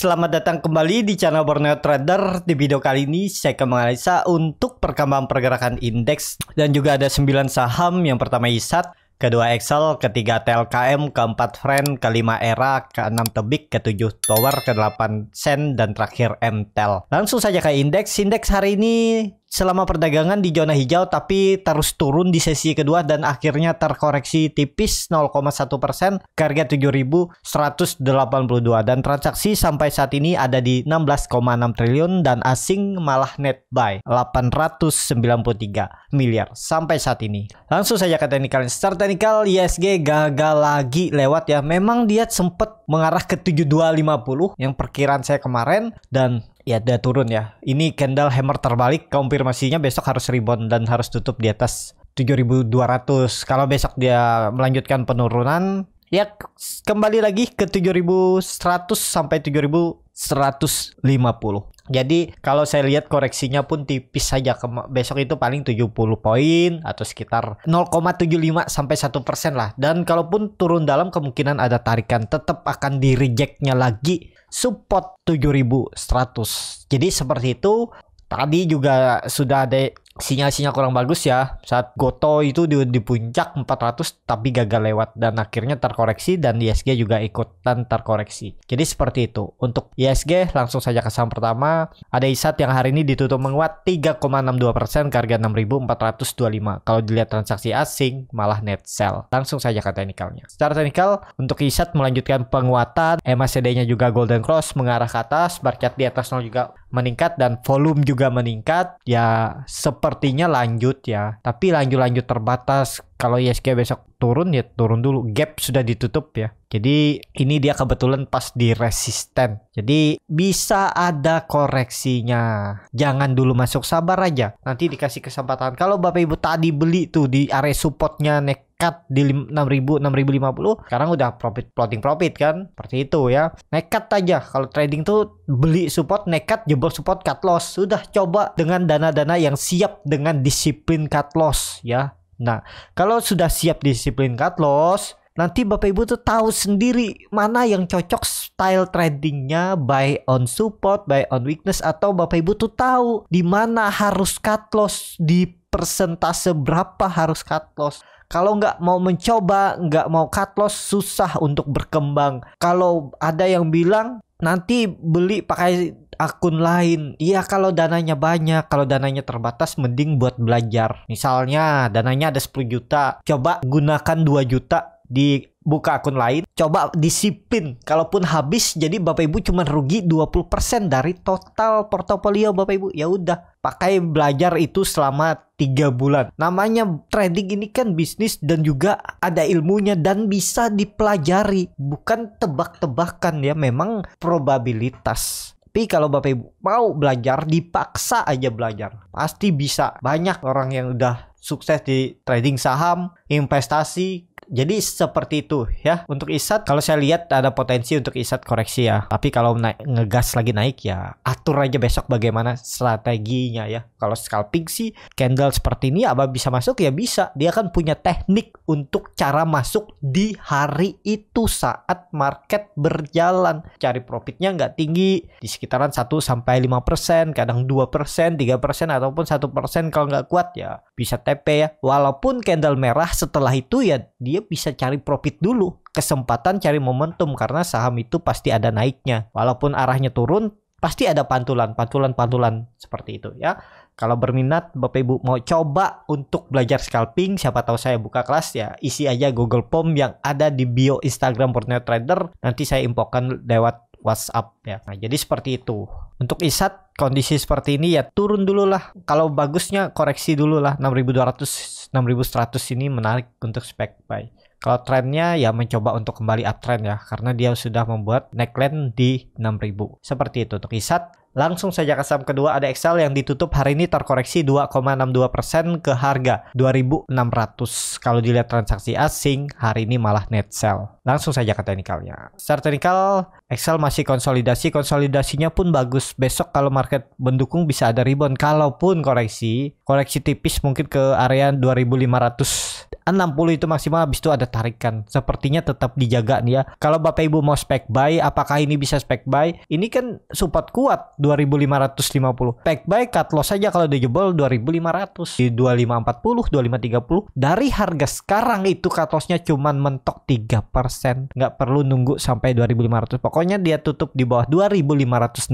Selamat datang kembali di channel Borneo Trader. Di video kali ini saya akan menganalisa untuk perkembangan pergerakan indeks dan juga ada 9 saham. Yang pertama ISAT, kedua Excel, ketiga TLKM, keempat Friend, kelima Era, keenam Tebik, ketujuh Tower, kedelapan Sen, dan terakhir MTEL. Langsung saja ke indeks. Indeks hari ini selama perdagangan di zona hijau tapi terus turun di sesi kedua dan akhirnya terkoreksi tipis 0,1 persen ke harga 7.182 dan transaksi sampai saat ini ada di 16,6 triliun dan asing malah net buy 893 miliar sampai saat ini. Langsung saja ke teknikal. Secara teknikal ISG gagal lagi lewat ya. Memang dia sempat mengarah ke 7250 yang perkiraan saya kemarin dan Ya udah turun ya. Ini candle hammer terbalik konfirmasinya besok harus rebound dan harus tutup di atas 7200. Kalau besok dia melanjutkan penurunan ya kembali lagi ke 7100 sampai 7150. Jadi kalau saya lihat koreksinya pun tipis saja besok itu paling 70 poin atau sekitar 0,75 sampai 1% lah. Dan kalaupun turun dalam kemungkinan ada tarikan tetap akan di rejectnya lagi support 7100. Jadi seperti itu. Tadi juga sudah ada sinyal-sinyal kurang bagus ya saat Goto itu di, di puncak 400 tapi gagal lewat dan akhirnya terkoreksi dan ISG juga ikutan terkoreksi jadi seperti itu untuk ISG langsung saja ke saham pertama ada ISAT yang hari ini ditutup menguat 3,62% ke harga 6425 kalau dilihat transaksi asing malah net sell langsung saja ke teknikalnya secara teknikal untuk ISAT melanjutkan penguatan MACD nya juga golden cross mengarah ke atas bar di atas nol juga meningkat dan volume juga meningkat ya sepertinya lanjut ya tapi lanjut-lanjut terbatas kalau ISG besok turun ya turun dulu gap sudah ditutup ya jadi ini dia kebetulan pas di resisten jadi bisa ada koreksinya jangan dulu masuk sabar aja nanti dikasih kesempatan kalau bapak ibu tadi beli tuh di area supportnya naik nekat di 6000 6050 sekarang udah profit plotting profit kan seperti itu ya nekat aja kalau trading tuh beli support nekat jebol support cut loss sudah coba dengan dana-dana yang siap dengan disiplin cut loss ya nah kalau sudah siap disiplin cut loss nanti bapak ibu tuh tahu sendiri mana yang cocok style tradingnya buy on support buy on weakness atau bapak ibu tuh tahu di mana harus cut loss di persentase berapa harus cut loss kalau nggak mau mencoba, nggak mau cut loss, susah untuk berkembang. Kalau ada yang bilang nanti beli pakai akun lain. Iya kalau dananya banyak, kalau dananya terbatas mending buat belajar. Misalnya dananya ada 10 juta, coba gunakan 2 juta di buka akun lain, coba disiplin. Kalaupun habis jadi Bapak Ibu cuma rugi 20% dari total portofolio Bapak Ibu. Ya udah, pakai belajar itu selama tiga bulan. Namanya trading ini kan bisnis dan juga ada ilmunya dan bisa dipelajari, bukan tebak-tebakan ya. Memang probabilitas. Tapi kalau Bapak Ibu mau belajar, dipaksa aja belajar. Pasti bisa. Banyak orang yang udah sukses di trading saham, investasi, jadi seperti itu ya. Untuk Isat kalau saya lihat ada potensi untuk Isat koreksi ya. Tapi kalau naik, ngegas lagi naik ya atur aja besok bagaimana strateginya ya. Kalau scalping sih candle seperti ini apa bisa masuk ya bisa. Dia kan punya teknik untuk cara masuk di hari itu saat market berjalan. Cari profitnya nggak tinggi di sekitaran 1 sampai lima persen kadang dua persen tiga persen ataupun satu persen kalau nggak kuat ya bisa TP ya. Walaupun candle merah setelah itu ya dia dia bisa cari profit dulu kesempatan cari momentum karena saham itu pasti ada naiknya walaupun arahnya turun pasti ada pantulan pantulan pantulan seperti itu ya kalau berminat Bapak Ibu mau coba untuk belajar scalping, siapa tahu saya buka kelas ya, isi aja Google Form yang ada di bio Instagram Portfolio Trader, nanti saya infokan lewat WhatsApp ya. Nah, jadi seperti itu. Untuk ISAT kondisi seperti ini ya turun dulu lah. Kalau bagusnya koreksi dulu lah 6200 6100 ini menarik untuk spek buy. Kalau trennya ya mencoba untuk kembali uptrend ya karena dia sudah membuat neckline di 6000. Seperti itu untuk ISAT. Langsung saja ke saham kedua ada Excel yang ditutup hari ini terkoreksi 2,62% ke harga 2600. Kalau dilihat transaksi asing hari ini malah net sell. Langsung saja ke teknikalnya. Secara teknikal Excel masih konsolidasi, konsolidasinya pun bagus. Besok kalau market mendukung bisa ada rebound kalaupun koreksi koreksi tipis mungkin ke area 2500 60 itu maksimal habis itu ada tarikan. Sepertinya tetap dijaga nih ya. Kalau Bapak Ibu mau spek buy, apakah ini bisa spek buy? Ini kan support kuat 2550. Spek buy cut loss aja kalau dijebol 2500 di 2540, 2530. Dari harga sekarang itu cut lossnya cuman mentok 3%. Nggak perlu nunggu sampai 2500. Pokoknya dia tutup di bawah 2560.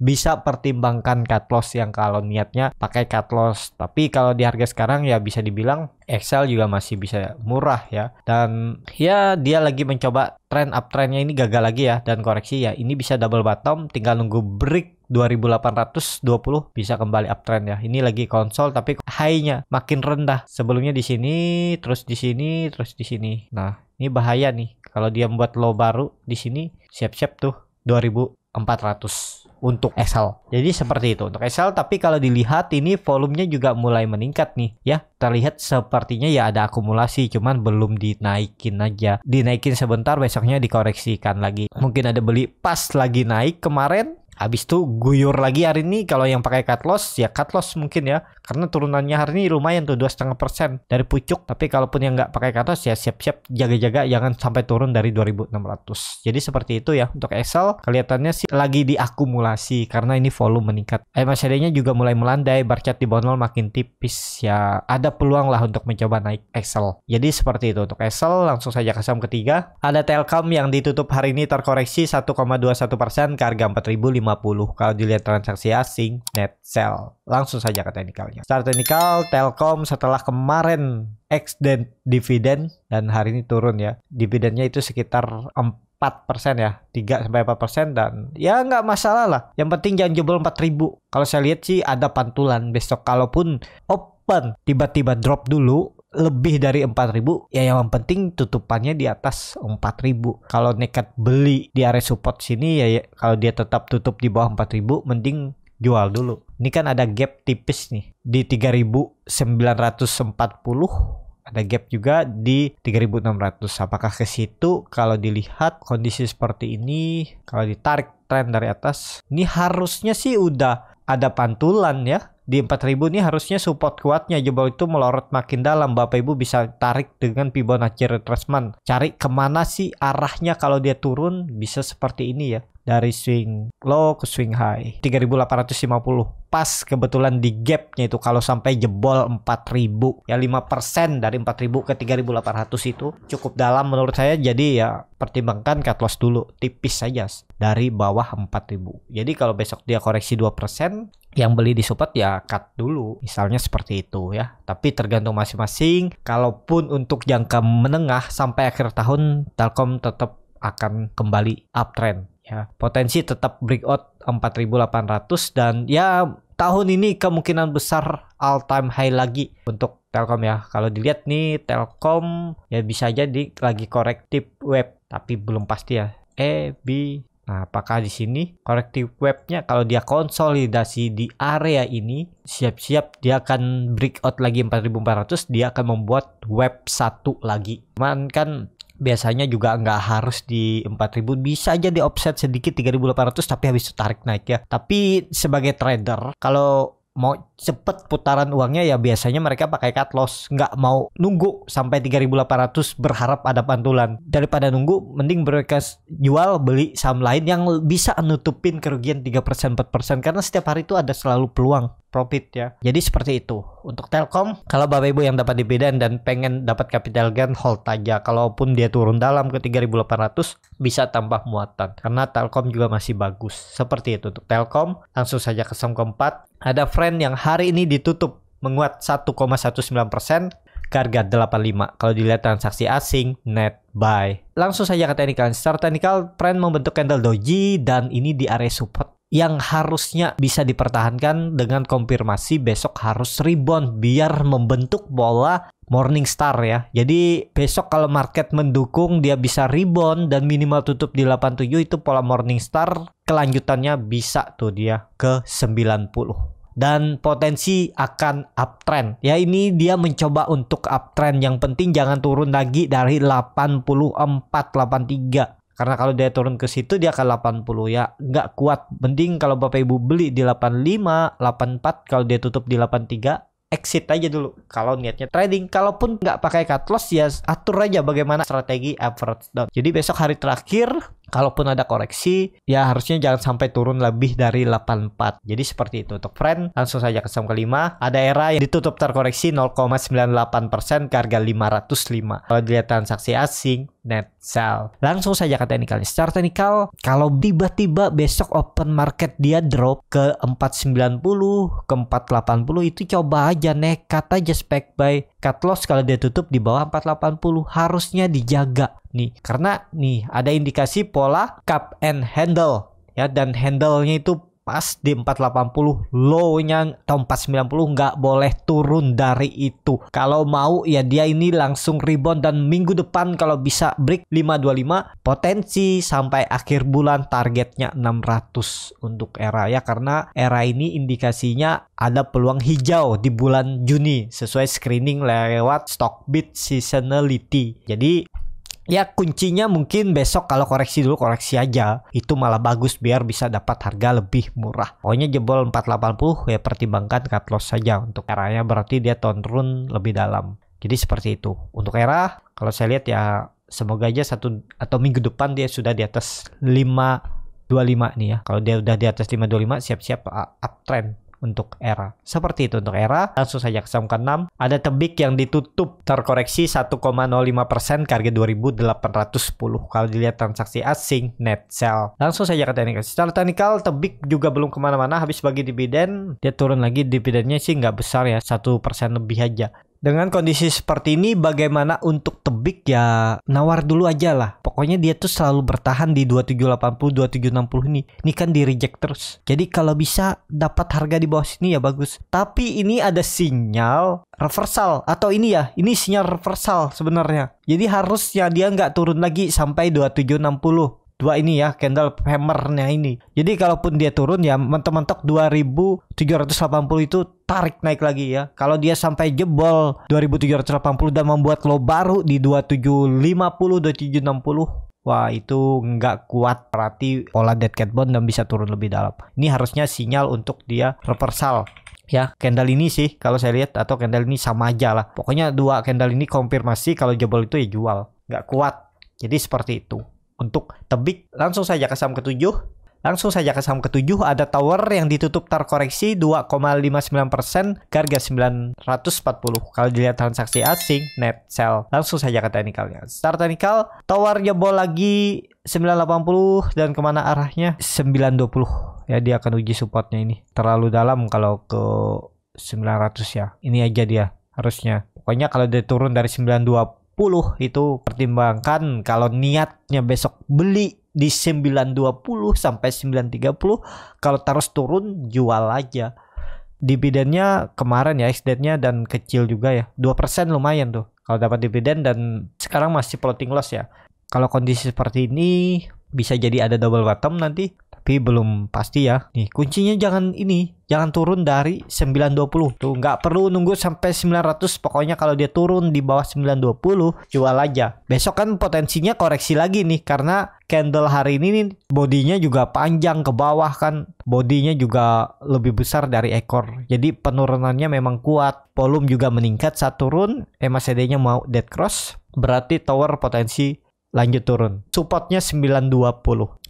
Bisa pertimbangkan cut loss yang kalau niatnya pakai cut loss tapi kalau di harga sekarang ya bisa dibilang Excel juga masih bisa murah ya. Dan ya dia lagi mencoba tren uptrendnya ini gagal lagi ya dan koreksi ya. Ini bisa double bottom tinggal nunggu break 2820 bisa kembali uptrend ya. Ini lagi konsol tapi high makin rendah. Sebelumnya di sini, terus di sini, terus di sini. Nah, ini bahaya nih. Kalau dia membuat low baru di sini, siap-siap tuh 2400 untuk Excel. Jadi seperti itu untuk Excel tapi kalau dilihat ini volumenya juga mulai meningkat nih ya. Terlihat sepertinya ya ada akumulasi cuman belum dinaikin aja. Dinaikin sebentar besoknya dikoreksikan lagi. Mungkin ada beli pas lagi naik kemarin Habis itu guyur lagi hari ini kalau yang pakai cut loss ya cut loss mungkin ya karena turunannya hari ini lumayan tuh dua setengah persen dari pucuk tapi kalaupun yang nggak pakai cut loss ya siap-siap jaga-jaga jangan sampai turun dari 2600 jadi seperti itu ya untuk Excel kelihatannya sih lagi diakumulasi karena ini volume meningkat MACD-nya juga mulai melandai bar chart di bawah makin tipis ya ada peluang lah untuk mencoba naik Excel jadi seperti itu untuk Excel langsung saja ke saham ketiga ada Telkom yang ditutup hari ini terkoreksi 1,21 persen ke harga 4500 50 kalau dilihat transaksi asing net sell. Langsung saja ke teknikalnya. Start teknikal Telkom setelah kemarin ex dividen dan hari ini turun ya. Dividennya itu sekitar 4% ya, 3 sampai 4% dan ya nggak masalah lah. Yang penting jangan jebol ribu. Kalau saya lihat sih ada pantulan besok kalaupun open tiba-tiba drop dulu lebih dari 4000 ya yang penting tutupannya di atas 4000 kalau nekat beli di area support sini ya, ya kalau dia tetap tutup di bawah 4000 mending jual dulu ini kan ada gap tipis nih di 3940 ada gap juga di 3600 apakah ke situ kalau dilihat kondisi seperti ini kalau ditarik tren dari atas ini harusnya sih udah ada pantulan ya di 4000 ini harusnya support kuatnya jebol itu melorot makin dalam Bapak Ibu bisa tarik dengan Fibonacci retracement cari kemana sih arahnya kalau dia turun bisa seperti ini ya dari swing low ke swing high 3850 pas kebetulan di gapnya itu kalau sampai jebol 4000 ya 5% dari 4000 ke 3800 itu cukup dalam menurut saya jadi ya pertimbangkan cut loss dulu tipis saja dari bawah 4000 jadi kalau besok dia koreksi 2% yang beli di support ya cut dulu misalnya seperti itu ya tapi tergantung masing-masing kalaupun untuk jangka menengah sampai akhir tahun Telkom tetap akan kembali uptrend ya potensi tetap breakout 4800 dan ya tahun ini kemungkinan besar all time high lagi untuk Telkom ya. Kalau dilihat nih Telkom ya bisa jadi lagi korektif web tapi belum pasti ya. E B Nah, apakah di sini kolektif webnya kalau dia konsolidasi di area ini siap-siap dia akan breakout lagi 4400 dia akan membuat web satu lagi. Cuman kan biasanya juga nggak harus di 4000 bisa aja di offset sedikit 3800 tapi habis itu tarik naik ya tapi sebagai trader kalau mau cepet putaran uangnya ya biasanya mereka pakai cut loss nggak mau nunggu sampai 3800 berharap ada pantulan daripada nunggu mending mereka jual beli saham lain yang bisa nutupin kerugian 3% 4% karena setiap hari itu ada selalu peluang profit ya jadi seperti itu untuk Telkom kalau Bapak Ibu yang dapat dividen dan pengen dapat capital gain hold aja kalaupun dia turun dalam ke 3800 bisa tambah muatan karena Telkom juga masih bagus seperti itu untuk Telkom langsung saja ke saham keempat ada friend yang hari ini ditutup menguat 1,19% harga 85 kalau dilihat transaksi asing net buy langsung saja ke technical secara technical trend membentuk candle doji dan ini di area support yang harusnya bisa dipertahankan dengan konfirmasi besok harus rebound biar membentuk bola star ya. Jadi besok kalau market mendukung dia bisa rebound dan minimal tutup di 87 itu pola morning star kelanjutannya bisa tuh dia ke 90 dan potensi akan uptrend. Ya ini dia mencoba untuk uptrend yang penting jangan turun lagi dari 84 83 karena kalau dia turun ke situ dia akan 80 ya. Nggak kuat. Mending kalau Bapak Ibu beli di 85, 84 kalau dia tutup di 83 exit aja dulu kalau niatnya trading kalaupun nggak pakai cut loss ya atur aja bagaimana strategi average down jadi besok hari terakhir kalaupun ada koreksi ya harusnya jangan sampai turun lebih dari 84 jadi seperti itu untuk friend langsung saja ke saham kelima ada era yang ditutup terkoreksi 0,98% ke harga 505 kalau dilihat transaksi asing net sell langsung saja ke teknikal secara technical, kalau tiba-tiba besok open market dia drop ke 490 ke 480 itu coba aja nekat aja spek buy cut loss kalau dia tutup di bawah 480 harusnya dijaga nih karena nih ada indikasi pola cup and handle ya dan handle-nya itu pas di 480 low-nya atau 490 nggak boleh turun dari itu. Kalau mau ya dia ini langsung rebound dan minggu depan kalau bisa break 525 potensi sampai akhir bulan targetnya 600 untuk era ya karena era ini indikasinya ada peluang hijau di bulan Juni sesuai screening lewat Stockbit seasonality. Jadi ya kuncinya mungkin besok kalau koreksi dulu koreksi aja itu malah bagus biar bisa dapat harga lebih murah pokoknya jebol 480 ya pertimbangkan cut loss saja untuk eranya berarti dia turun lebih dalam jadi seperti itu untuk era kalau saya lihat ya semoga aja satu atau minggu depan dia sudah di atas 525 nih ya kalau dia udah di atas 525 siap-siap uh, uptrend untuk ERA. Seperti itu untuk ERA. Langsung saja ke saham ke-6. Ada tebik yang ditutup terkoreksi 1,05% harga 2810. Kalau dilihat transaksi asing net sell. Langsung saja ke teknikal. Secara teknikal tebik juga belum kemana-mana habis bagi dividen. Dia turun lagi dividennya sih nggak besar ya. 1% lebih aja. Dengan kondisi seperti ini bagaimana untuk Tebik ya nawar dulu aja lah. Pokoknya dia tuh selalu bertahan di 2780 2760 ini. Ini kan di reject terus. Jadi kalau bisa dapat harga di bawah sini ya bagus. Tapi ini ada sinyal reversal atau ini ya ini sinyal reversal sebenarnya. Jadi harusnya dia nggak turun lagi sampai 2760 dua ini ya candle hammernya ini. Jadi kalaupun dia turun ya mentok-mentok 2380 itu tarik naik lagi ya. Kalau dia sampai jebol 2780 dan membuat low baru di 2750 2760 Wah itu nggak kuat berarti pola dead cat bond dan bisa turun lebih dalam. Ini harusnya sinyal untuk dia reversal ya candle ini sih kalau saya lihat atau candle ini sama aja lah pokoknya dua candle ini konfirmasi kalau jebol itu ya jual nggak kuat jadi seperti itu untuk tebik. Langsung saja ke saham ketujuh. Langsung saja ke saham ketujuh ada Tower yang ditutup terkoreksi 2,59% harga 940. Kalau dilihat transaksi asing net sell. Langsung saja ke teknikalnya. Start teknikal Tower jebol lagi 980 dan kemana arahnya 920. Ya dia akan uji supportnya ini. Terlalu dalam kalau ke 900 ya. Ini aja dia harusnya. Pokoknya kalau dia turun dari 920 itu pertimbangkan kalau niatnya besok beli di 920 sampai 930 kalau terus turun jual aja dividennya kemarin ya exdate dan kecil juga ya 2% lumayan tuh kalau dapat dividen dan sekarang masih floating loss ya kalau kondisi seperti ini bisa jadi ada double bottom nanti tapi belum pasti ya nih kuncinya jangan ini jangan turun dari 920 tuh nggak perlu nunggu sampai 900 pokoknya kalau dia turun di bawah 920 jual aja besok kan potensinya koreksi lagi nih karena candle hari ini nih bodinya juga panjang ke bawah kan bodinya juga lebih besar dari ekor jadi penurunannya memang kuat volume juga meningkat saat turun MACD nya mau dead cross berarti tower potensi lanjut turun. Supportnya 920.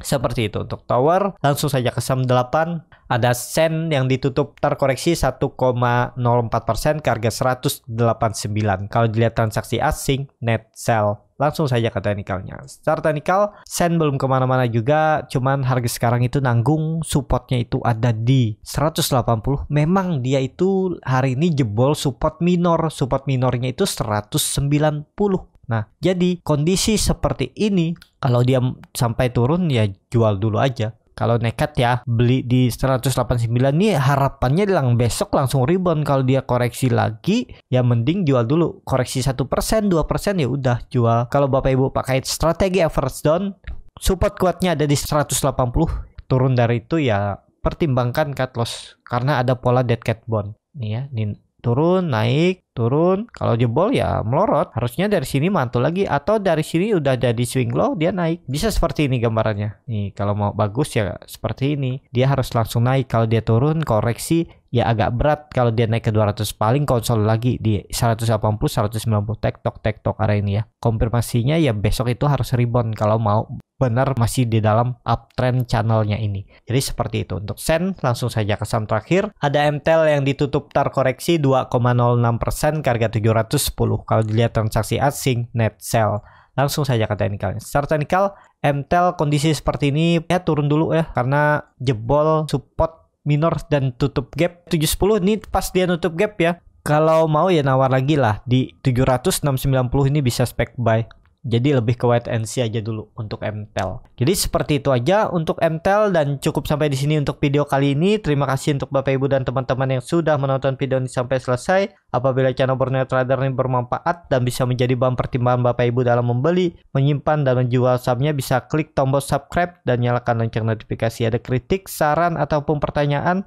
Seperti itu untuk tower. Langsung saja ke saham 8. Ada sen yang ditutup terkoreksi 1,04% ke harga 189. Kalau dilihat transaksi asing, net sell langsung saja ke teknikalnya. Secara teknikal, sen belum kemana-mana juga, cuman harga sekarang itu nanggung, supportnya itu ada di 180. Memang dia itu hari ini jebol support minor, support minornya itu 190. Nah, jadi kondisi seperti ini kalau dia sampai turun ya jual dulu aja. Kalau nekat ya beli di 189 ini harapannya lang besok langsung rebound kalau dia koreksi lagi ya mending jual dulu koreksi satu persen dua persen ya udah jual. Kalau Bapak Ibu pakai strategi average down support kuatnya ada di 180 turun dari itu ya pertimbangkan cut loss karena ada pola dead cat bond nih ya ini turun naik turun kalau jebol ya melorot harusnya dari sini mantul lagi atau dari sini udah jadi swing low dia naik bisa seperti ini gambarannya nih kalau mau bagus ya seperti ini dia harus langsung naik kalau dia turun koreksi ya agak berat kalau dia naik ke 200 paling konsol lagi di 180 190 tek tektok area ini ya konfirmasinya ya besok itu harus rebound kalau mau benar masih di dalam uptrend channelnya ini jadi seperti itu untuk sen langsung saja ke saham terakhir ada MTL yang ditutup terkoreksi 2,06% ke harga 710 kalau dilihat transaksi asing net sell. Langsung saja ke teknikalnya. Secara teknikal, MTEL kondisi seperti ini ya turun dulu ya karena jebol support minor dan tutup gap 710 ini pas dia nutup gap ya. Kalau mau ya nawar lagi lah di 700 690 ini bisa spek buy. Jadi lebih ke wait and see aja dulu untuk MTEL. Jadi seperti itu aja untuk MTEL dan cukup sampai di sini untuk video kali ini. Terima kasih untuk Bapak Ibu dan teman-teman yang sudah menonton video ini sampai selesai. Apabila channel Borneo Trader ini bermanfaat dan bisa menjadi bahan pertimbangan Bapak Ibu dalam membeli, menyimpan, dan menjual sahamnya bisa klik tombol subscribe dan nyalakan lonceng notifikasi. Ada kritik, saran, ataupun pertanyaan